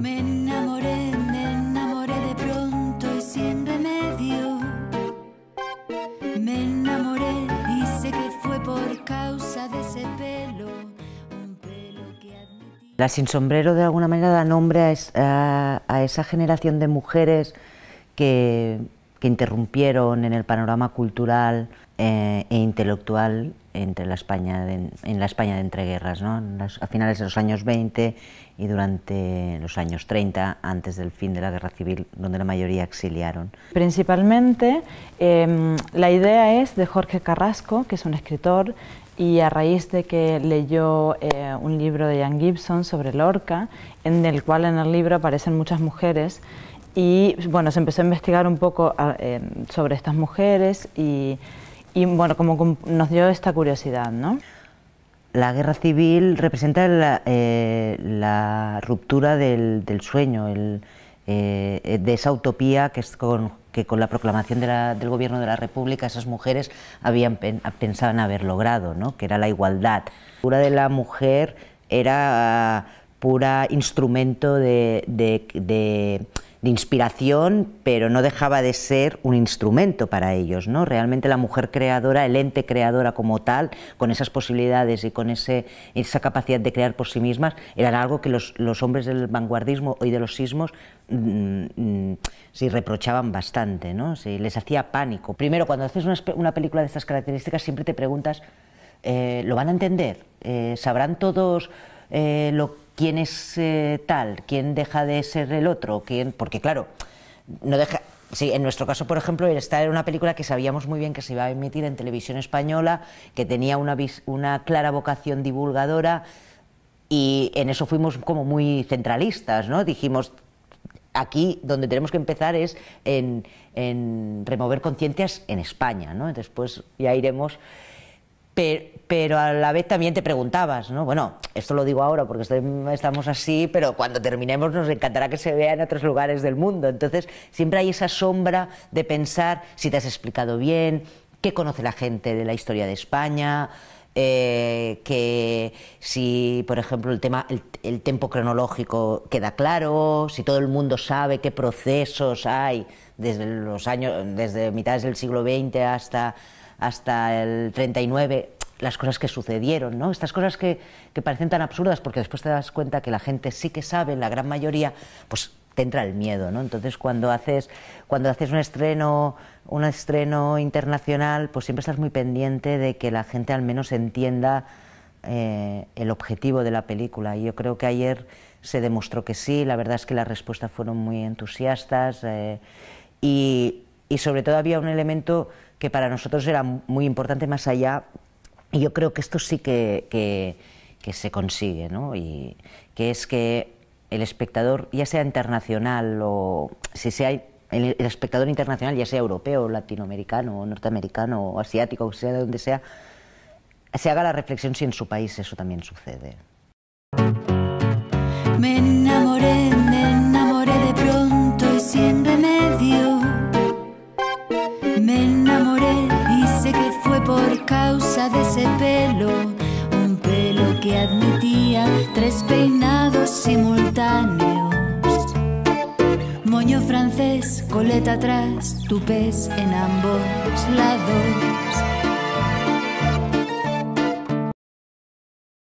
Me enamoré, me enamoré de pronto y sin remedio. Me enamoré, dice que fue por causa de ese pelo. Un pelo que admití... La Sin Sombrero de alguna manera da nombre a, a, esa generación de mujeres que, interrumpieron en el panorama cultural eh, e intelectual entre la España en la España de entreguerras, ¿no? a finales de los años 20 y durante los años 30, antes del fin de la guerra civil, donde la mayoría exiliaron. Principalmente em, la idea es de Jorge Carrasco, que es un escritor, y a raíz de que leyó eh, un libro de Jan Gibson sobre Lorca, en el cual en el libro aparecen muchas mujeres, y bueno, se empezó a investigar un poco ah, eh, sobre estas mujeres y y bueno, como nos dio esta curiosidad, ¿no? La guerra civil representa la, eh, ruptura del, sueño, eh, de esa utopía que, es con, que con la proclamación del gobierno de la República esas mujeres habían pensaban haber logrado, ¿no? que era la igualdad. La figura de la mujer era pura instrumento de de inspiración, pero no dejaba de ser un instrumento para ellos. ¿no? Realmente la mujer creadora, el ente creadora como tal, con esas posibilidades y con ese, esa capacidad de crear por sí mismas, era algo que los, hombres del vanguardismo y de los sismos mm, mm, reprochaban bastante, ¿no? les hacía pánico. Primero, cuando haces una, película de estas características, siempre te preguntas, eh, ¿lo van a entender? Eh, ¿Sabrán todos eh, lo, quién es eh, tal, quién deja de ser el otro, quién, porque claro, no deja, Sí, en nuestro caso, por ejemplo, esta era una película que sabíamos muy bien que se iba a emitir en televisión española, que tenía una, una clara vocación divulgadora y en eso fuimos como muy centralistas, ¿no? Dijimos, aquí donde tenemos que empezar es en, en remover conciencias en España, ¿no? Después ya iremos pero, a la vez también te preguntabas, ¿no? Bueno, esto lo digo ahora porque estamos así, pero cuando terminemos nos encantará que se vea en otros lugares del mundo. Entonces, siempre hay esa sombra de pensar si te has explicado bien, qué conoce la gente de la historia de España, eh, que si, por ejemplo, el tema, el, el tiempo cronológico queda claro, si todo el mundo sabe qué procesos hay desde los años, desde mitades del siglo XX hasta hasta el 39, las cosas que sucedieron, ¿no? Estas cosas que, que, parecen tan absurdas porque después te das cuenta que la gente sí que sabe, la gran mayoría, pues te entra el miedo, ¿no? Entonces cuando haces, cuando haces un estreno, un estreno internacional, pues siempre estás muy pendiente de que la gente al menos entienda eh, el objetivo de la película. Y yo creo que ayer se demostró que sí, la verdad es que las respuestas fueron muy entusiastas eh, y y sobre todo había un elemento que para nosotros era muy importante más allá, y yo creo que esto sí que, se consigue, ¿no? y que es que el espectador, ya sea internacional o si sea el, espectador internacional, ya sea europeo, latinoamericano, norteamericano, asiático, o sea de donde sea, se haga la reflexión si en su país eso también sucede. Me enamoré tía, tres peinados simultáneos. Moño francés, coleta atrás, pez en ambos lados.